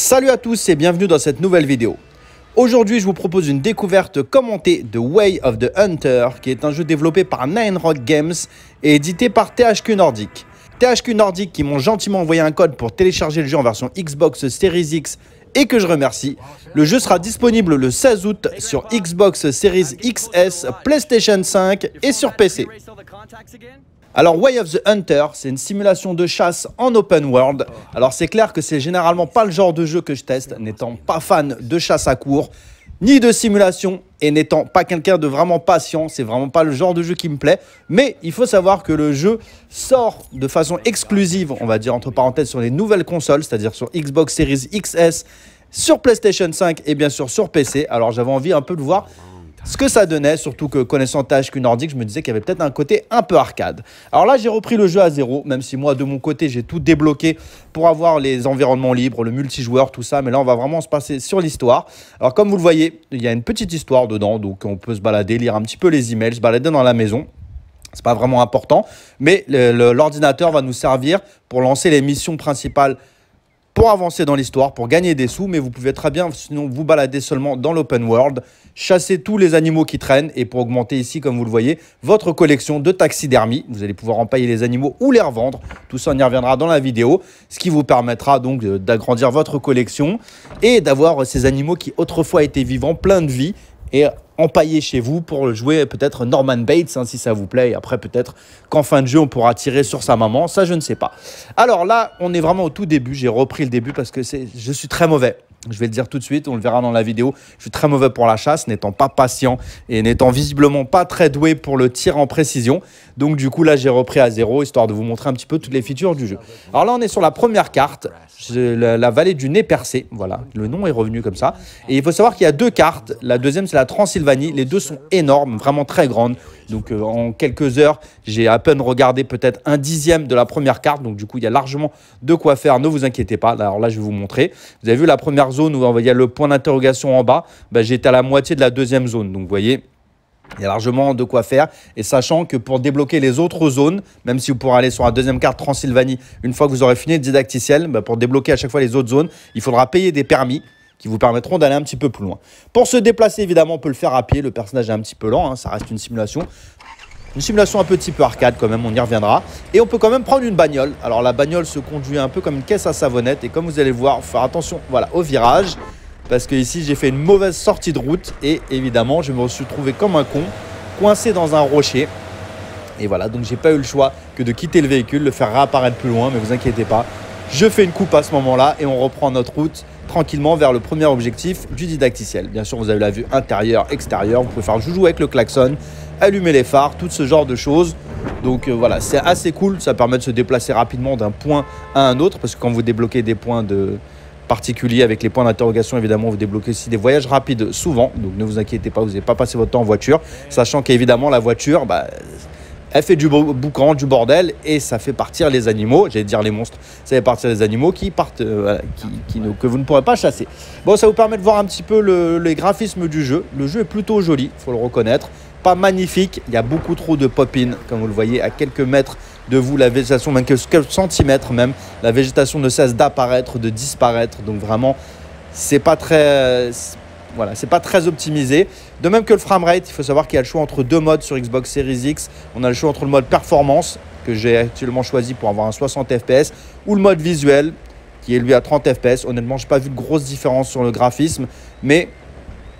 Salut à tous et bienvenue dans cette nouvelle vidéo. Aujourd'hui, je vous propose une découverte commentée de Way of the Hunter, qui est un jeu développé par Nine Rock Games et édité par THQ Nordic. THQ Nordic qui m'ont gentiment envoyé un code pour télécharger le jeu en version Xbox Series X et que je remercie. Le jeu sera disponible le 16 août sur Xbox Series XS, PlayStation 5 et sur PC. Alors Way of the Hunter, c'est une simulation de chasse en open world. Alors c'est clair que c'est généralement pas le genre de jeu que je teste, n'étant pas fan de chasse à court, ni de simulation, et n'étant pas quelqu'un de vraiment patient, c'est vraiment pas le genre de jeu qui me plaît. Mais il faut savoir que le jeu sort de façon exclusive, on va dire entre parenthèses, sur les nouvelles consoles, c'est-à-dire sur Xbox Series XS, sur PlayStation 5 et bien sûr sur PC. Alors j'avais envie un peu de voir ce que ça donnait, surtout que connaissant THQ Nordique, je me disais qu'il y avait peut-être un côté un peu arcade. Alors là, j'ai repris le jeu à zéro, même si moi, de mon côté, j'ai tout débloqué pour avoir les environnements libres, le multijoueur, tout ça, mais là, on va vraiment se passer sur l'histoire. Alors comme vous le voyez, il y a une petite histoire dedans, donc on peut se balader, lire un petit peu les emails, se balader dans la maison. C'est pas vraiment important, mais l'ordinateur va nous servir pour lancer les missions principales pour avancer dans l'histoire, pour gagner des sous, mais vous pouvez très bien sinon vous balader seulement dans l'open world chasser tous les animaux qui traînent et pour augmenter ici, comme vous le voyez, votre collection de taxidermie. Vous allez pouvoir empailler les animaux ou les revendre. Tout ça, on y reviendra dans la vidéo, ce qui vous permettra donc euh, d'agrandir votre collection et d'avoir euh, ces animaux qui autrefois étaient vivants, pleins de vie et euh, empaillés chez vous pour jouer peut-être Norman Bates, hein, si ça vous plaît. Et après, peut-être qu'en fin de jeu, on pourra tirer sur sa maman. Ça, je ne sais pas. Alors là, on est vraiment au tout début. J'ai repris le début parce que je suis très mauvais. Je vais le dire tout de suite, on le verra dans la vidéo. Je suis très mauvais pour la chasse, n'étant pas patient et n'étant visiblement pas très doué pour le tir en précision. Donc du coup, là, j'ai repris à zéro, histoire de vous montrer un petit peu toutes les features du jeu. Alors là, on est sur la première carte, la, vallée du nez percé. Voilà, le nom est revenu comme ça. Et il faut savoir qu'il y a deux cartes. La deuxième, c'est la Transylvanie. Les deux sont énormes, vraiment très grandes. Donc euh, en quelques heures, j'ai à peine regardé peut-être un dixième de la première carte. Donc du coup, il y a largement de quoi faire. Ne vous inquiétez pas. Alors là, je vais vous montrer. Vous avez vu la première zone où il y a le point d'interrogation en bas. Ben, J'étais à la moitié de la deuxième zone. Donc vous voyez, il y a largement de quoi faire. Et sachant que pour débloquer les autres zones, même si vous pourrez aller sur la deuxième carte Transylvanie, une fois que vous aurez fini le didacticiel, bah, pour débloquer à chaque fois les autres zones, il faudra payer des permis qui vous permettront d'aller un petit peu plus loin. Pour se déplacer, évidemment, on peut le faire à pied. Le personnage est un petit peu lent, hein, ça reste une simulation. Une simulation un petit peu arcade quand même, on y reviendra. Et on peut quand même prendre une bagnole. Alors la bagnole se conduit un peu comme une caisse à savonnette. Et comme vous allez le voir, faut faire attention voilà, au virage. Parce que ici, j'ai fait une mauvaise sortie de route. Et évidemment, je me suis trouvé comme un con, coincé dans un rocher. Et voilà, donc j'ai pas eu le choix que de quitter le véhicule, le faire réapparaître plus loin. Mais vous inquiétez pas, je fais une coupe à ce moment-là et on reprend notre route tranquillement vers le premier objectif du didacticiel. Bien sûr, vous avez la vue intérieure, extérieure, vous pouvez faire joujou avec le klaxon, allumer les phares, tout ce genre de choses. Donc euh, voilà, c'est assez cool, ça permet de se déplacer rapidement d'un point à un autre, parce que quand vous débloquez des points de particuliers avec les points d'interrogation, évidemment, vous débloquez aussi des voyages rapides souvent, donc ne vous inquiétez pas, vous n'avez pas passé votre temps en voiture, sachant qu'évidemment, la voiture, bah, elle fait du boucan, du bordel, et ça fait partir les animaux, j'allais dire les monstres, ça fait partir les animaux qui partent, euh, qui, que vous ne pourrez pas chasser. Bon, ça vous permet de voir un petit peu les graphismes du jeu. Le jeu est plutôt joli, faut le reconnaître. Pas magnifique, il y a beaucoup trop de pop-in, comme vous le voyez, à quelques mètres de vous, la végétation, même quelques centimètres même, la végétation ne cesse d'apparaître, de disparaître, donc vraiment, c'est pas très... Voilà, c'est pas très optimisé. De même que le framerate, il faut savoir qu'il y a le choix entre deux modes sur Xbox Series X. On a le choix entre le mode performance, que j'ai actuellement choisi pour avoir un 60 FPS, ou le mode visuel, qui est lui à 30 FPS. Honnêtement, je n'ai pas vu de grosse différence sur le graphisme, mais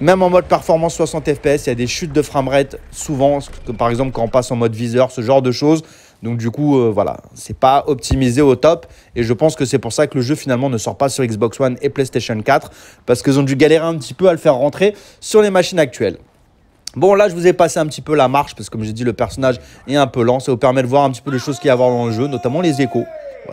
même en mode performance 60 FPS, il y a des chutes de framerate souvent, comme par exemple quand on passe en mode viseur, ce genre de choses. Donc du coup, euh, voilà, c'est pas optimisé au top. Et je pense que c'est pour ça que le jeu finalement ne sort pas sur Xbox One et PlayStation 4, parce qu'ils ont dû galérer un petit peu à le faire rentrer sur les machines actuelles. Bon, là, je vous ai passé un petit peu la marche, parce que comme j'ai dit, le personnage est un peu lent. Ça vous permet de voir un petit peu les choses qu'il y a à voir dans le jeu, notamment les échos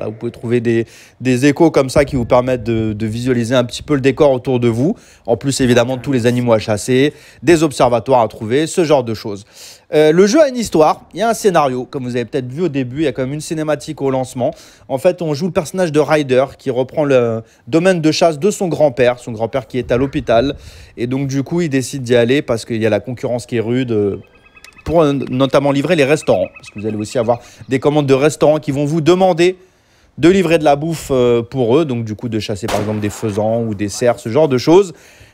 vous pouvez trouver des, des échos comme ça qui vous permettent de, visualiser un petit peu le décor autour de vous. En plus, évidemment, tous les animaux à chasser, des observatoires à trouver, ce genre de choses. Euh, le jeu a une histoire, il y a un scénario, comme vous avez peut-être vu au début, il y a quand même une cinématique au lancement. En fait, on joue le personnage de Ryder qui reprend le domaine de chasse de son grand-père, son grand-père qui est à l'hôpital. Et donc, du coup, il décide d'y aller parce qu'il y a la concurrence qui est rude euh, pour euh, notamment livrer les restaurants. Parce que vous allez aussi avoir des commandes de restaurants qui vont vous demander de livrer de la bouffe euh, pour eux, donc du coup de chasser par exemple des faisans ou des cerfs, ce genre de choses.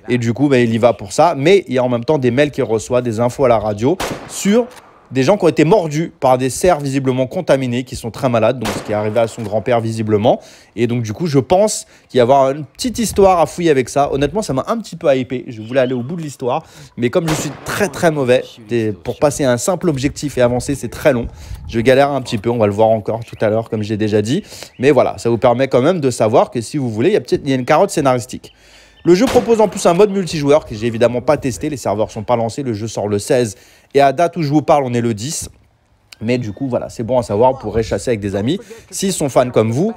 Et du coup, bah, il y va pour ça. Mais il y a en même temps des mails qu'il reçoit, des infos à la radio sur des gens qui ont été mordus par des serres visiblement contaminés, qui sont très malades, donc ce qui est arrivé à son grand-père visiblement. Et donc du coup, je pense qu'il y a avoir une petite histoire à fouiller avec ça. Honnêtement, ça m'a un petit peu hypé, je voulais aller au bout de l'histoire, mais comme je suis très très mauvais, pour passer à un simple objectif et avancer, c'est très long. Je galère un petit peu, on va le voir encore tout à l'heure, comme j'ai déjà dit. Mais voilà, ça vous permet quand même de savoir que si vous voulez, il y a, il y a une carotte scénaristique. Le jeu propose en plus un mode multijoueur que j'ai évidemment pas testé, les serveurs sont pas lancés, le jeu sort le 16 et à date où je vous parle on est le 10. Mais du coup, voilà, c'est bon à savoir, pour pourrez chasser avec des amis s'ils sont fans comme vous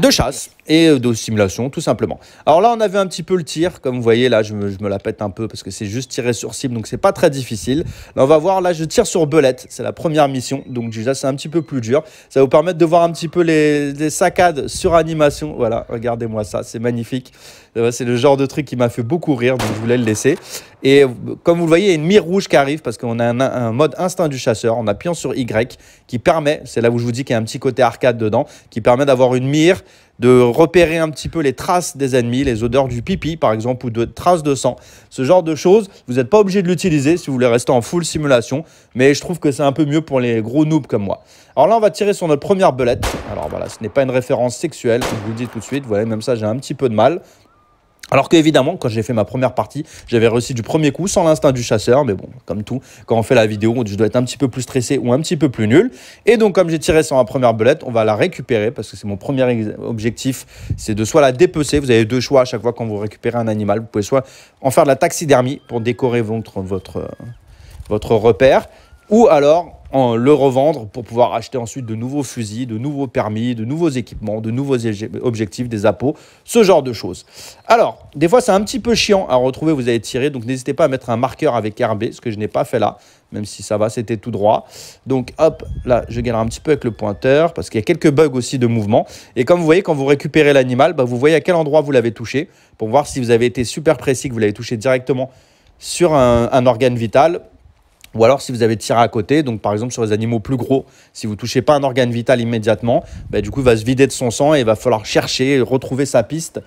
de chasse et de simulation, tout simplement. Alors là, on avait un petit peu le tir, comme vous voyez, là, je me, la pète un peu parce que c'est juste tirer sur cible, donc c'est pas très difficile. Là, on va voir, là, je tire sur belette, c'est la première mission, donc déjà, c'est un petit peu plus dur. Ça va vous permettre de voir un petit peu les, les saccades sur animation. Voilà, regardez-moi ça, c'est magnifique. Euh, c'est le genre de truc qui m'a fait beaucoup rire, donc je voulais le laisser. Et comme vous le voyez, il y a une mire rouge qui arrive parce qu'on a un, mode instinct du chasseur en appuyant sur Y qui permet, c'est là où je vous dis qu'il y a un petit côté arcade dedans, qui permet d'avoir une mire, de repérer un petit peu les traces des ennemis, les odeurs du pipi par exemple ou de traces de sang. Ce genre de choses, vous n'êtes pas obligé de l'utiliser si vous voulez rester en full simulation, mais je trouve que c'est un peu mieux pour les gros noobs comme moi. Alors là, on va tirer sur notre première belette. Alors voilà, ce n'est pas une référence sexuelle, je vous le dis tout de suite, vous voyez, même ça, j'ai un petit peu de mal. Alors que quand j'ai fait ma première partie, j'avais réussi du premier coup sans l'instinct du chasseur, mais bon, comme tout, quand on fait la vidéo, je dois être un petit peu plus stressé ou un petit peu plus nul. Et donc, comme j'ai tiré sans ma première belette, on va la récupérer parce que c'est mon premier objectif, c'est de soit la dépecer. Vous avez deux choix à chaque fois quand vous récupérez un animal. Vous pouvez soit en faire de la taxidermie pour décorer votre votre, euh, votre repère, ou alors en, le revendre pour pouvoir acheter ensuite de nouveaux fusils, de nouveaux permis, de nouveaux équipements, de nouveaux objectifs, des appos, ce genre de choses. Alors, des fois, c'est un petit peu chiant à retrouver, vous allez tirer, donc n'hésitez pas à mettre un marqueur avec RB, ce que je n'ai pas fait là, même si ça va, c'était tout droit. Donc, hop, là, je galère un petit peu avec le pointeur, parce qu'il y a quelques bugs aussi de mouvement. Et comme vous voyez, quand vous récupérez l'animal, bah, vous voyez à quel endroit vous l'avez touché, pour voir si vous avez été super précis, que vous l'avez touché directement sur un organe vital, ou alors si vous avez tiré à côté, donc par exemple sur les animaux plus gros, si vous ne touchez pas un organe vital immédiatement, bah, du coup il va se vider de son sang et il va falloir chercher, retrouver sa piste,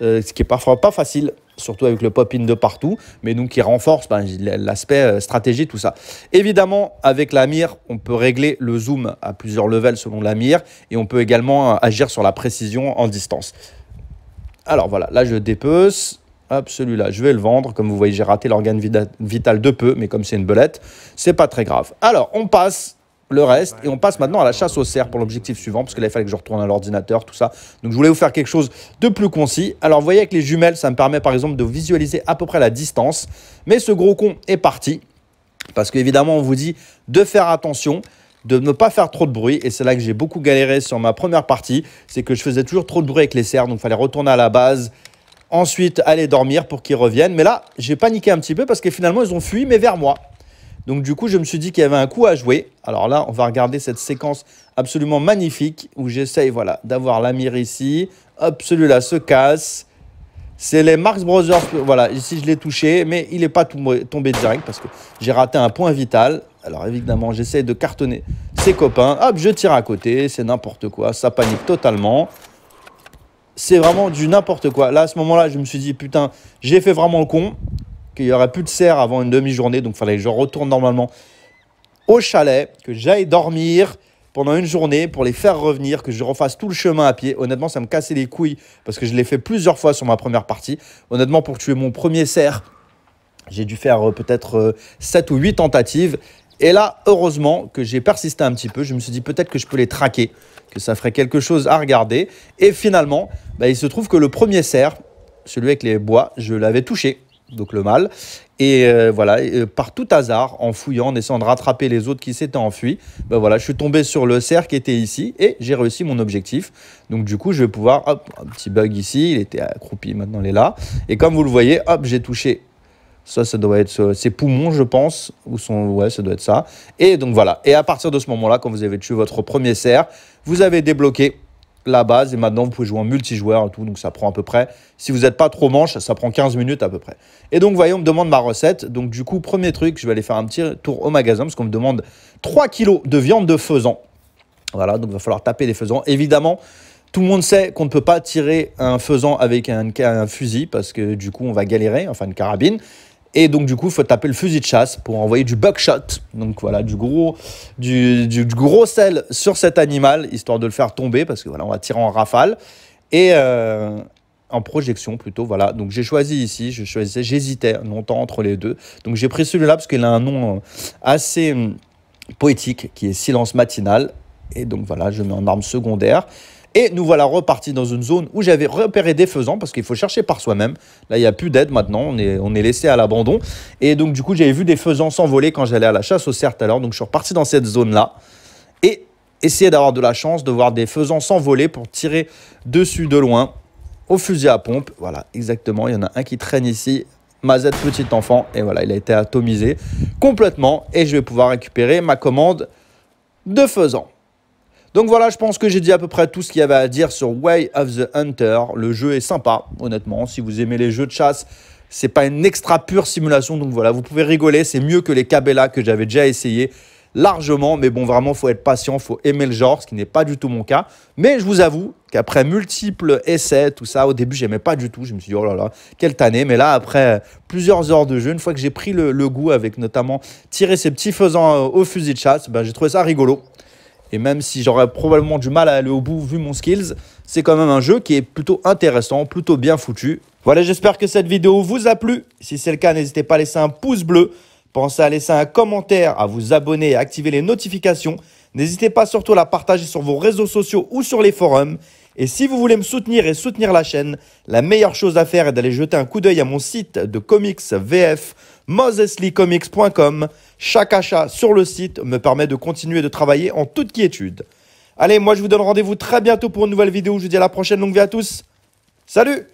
euh, ce qui est parfois pas facile, surtout avec le pop-in de partout, mais donc qui renforce bah, l'aspect euh, stratégie, tout ça. Évidemment, avec la mire, on peut régler le zoom à plusieurs levels selon la mire, et on peut également euh, agir sur la précision en distance. Alors voilà, là je dépeuse. Hop, là je vais le vendre. Comme vous voyez, j'ai raté l'organe vital de peu, mais comme c'est une belette, c'est pas très grave. Alors, on passe le reste et on passe maintenant à la chasse aux cerfs pour l'objectif suivant, parce que là, il fallait que je retourne à l'ordinateur, tout ça. Donc, je voulais vous faire quelque chose de plus concis. Alors, vous voyez, avec les jumelles, ça me permet par exemple de visualiser à peu près la distance. Mais ce gros con est parti, parce qu'évidemment, on vous dit de faire attention de ne pas faire trop de bruit. Et c'est là que j'ai beaucoup galéré sur ma première partie. C'est que je faisais toujours trop de bruit avec les cerfs, Donc, il fallait retourner à la base, ensuite aller dormir pour qu'ils reviennent. Mais là, j'ai paniqué un petit peu parce que finalement, ils ont fui, mais vers moi. Donc du coup, je me suis dit qu'il y avait un coup à jouer. Alors là, on va regarder cette séquence absolument magnifique où j'essaye voilà, d'avoir la mire ici. Hop, celui-là se casse. C'est les Marx Brothers. Voilà, ici je l'ai touché, mais il n'est pas tombé, tombé, direct parce que j'ai raté un point vital. Alors évidemment, j'essaye de cartonner ses copains. Hop, je tire à côté, c'est n'importe quoi, ça panique totalement c'est vraiment du n'importe quoi. Là, à ce moment-là, je me suis dit, putain, j'ai fait vraiment le con, qu'il y aurait plus de serre avant une demi-journée, donc il fallait que je retourne normalement au chalet, que j'aille dormir pendant une journée pour les faire revenir, que je refasse tout le chemin à pied. Honnêtement, ça me cassait les couilles parce que je l'ai fait plusieurs fois sur ma première partie. Honnêtement, pour tuer mon premier cerf, j'ai dû faire euh, peut-être 7 euh, ou 8 tentatives et là, heureusement que j'ai persisté un petit peu. Je me suis dit peut-être que je peux les traquer, que ça ferait quelque chose à regarder. Et finalement, bah, il se trouve que le premier cerf, celui avec les bois, je l'avais touché, donc le mâle. Et euh, voilà, euh, par tout hasard, en fouillant, en essayant de rattraper les autres qui s'étaient enfuis, bah, voilà, je suis tombé sur le cerf qui était ici et j'ai réussi mon objectif. Donc du coup, je vais pouvoir, hop, un petit bug ici, il était accroupi, maintenant il est là. Et comme vous le voyez, hop, j'ai touché ça, ça doit être ses euh, poumons, je pense, ou son, ouais, ça doit être ça. Et donc voilà. Et à partir de ce moment-là, quand vous avez tué votre premier cerf, vous avez débloqué la base et maintenant vous pouvez jouer en multijoueur et tout, donc ça prend à peu près, si vous n'êtes pas trop manche, ça prend 15 minutes à peu près. Et donc voyons, on me demande ma recette, donc du coup, premier truc, je vais aller faire un petit tour au magasin parce qu'on me demande 3 kilos de viande de faisan. Voilà, donc il va falloir taper des faisans. Évidemment, tout le monde sait qu'on ne peut pas tirer un faisan avec un, fusil parce que du coup on va galérer, enfin une carabine. Et donc, du coup, il faut taper le fusil de chasse pour envoyer du buckshot. Donc, voilà, du gros, du, gros sel sur cet animal, histoire de le faire tomber, parce que voilà, on va tirer en rafale. Et euh, en projection plutôt, voilà. Donc, j'ai choisi ici, j'hésitais longtemps entre les deux. Donc, j'ai pris celui-là parce qu'il a un nom euh, assez hum, poétique qui est Silence matinal. Et donc, voilà, je mets en arme secondaire. Et nous voilà repartis dans une zone où j'avais repéré des faisans parce qu'il faut chercher par soi-même. Là, il n'y a plus d'aide maintenant, on est, on est laissé à l'abandon. Et donc, du coup, j'avais vu des faisans s'envoler quand j'allais à la chasse au cerf, alors. Donc, je suis reparti dans cette zone-là et essayer d'avoir de la chance de voir des faisans s'envoler pour tirer dessus de loin au fusil à pompe. Voilà, exactement. Il y en a un qui traîne ici. Z petit enfant. Et voilà, il a été atomisé complètement. Et je vais pouvoir récupérer ma commande de faisans. Donc voilà, je pense que j'ai dit à peu près tout ce qu'il y avait à dire sur Way of the Hunter. Le jeu est sympa, honnêtement. Si vous aimez les jeux de chasse, c'est pas une extra pure simulation. Donc voilà, vous pouvez rigoler. C'est mieux que les Cabela que j'avais déjà essayé largement. Mais bon, vraiment, faut être patient, faut aimer le genre, ce qui n'est pas du tout mon cas. Mais je vous avoue qu'après multiples essais, tout ça, au début, j'aimais pas du tout. Je me suis dit, oh là là, quelle tannée. Mais là, après plusieurs heures de jeu, une fois que j'ai pris le, goût avec notamment tirer ces petits faisans euh, au fusil de chasse, ben, j'ai trouvé ça rigolo. Et même si j'aurais probablement du mal à aller au bout vu mon skills, c'est quand même un jeu qui est plutôt intéressant, plutôt bien foutu. Voilà, j'espère que cette vidéo vous a plu. Si c'est le cas, n'hésitez pas à laisser un pouce bleu. Pensez à laisser un commentaire, à vous abonner et à activer les notifications. N'hésitez pas surtout à la partager sur vos réseaux sociaux ou sur les forums. Et si vous voulez me soutenir et soutenir la chaîne, la meilleure chose à faire est d'aller jeter un coup d'œil à mon site de comics VF Moseslycomics.com Chaque achat sur le site me permet de continuer de travailler en toute quiétude. Allez, moi je vous donne rendez-vous très bientôt pour une nouvelle vidéo. Je vous dis à la prochaine, longue vie à tous. Salut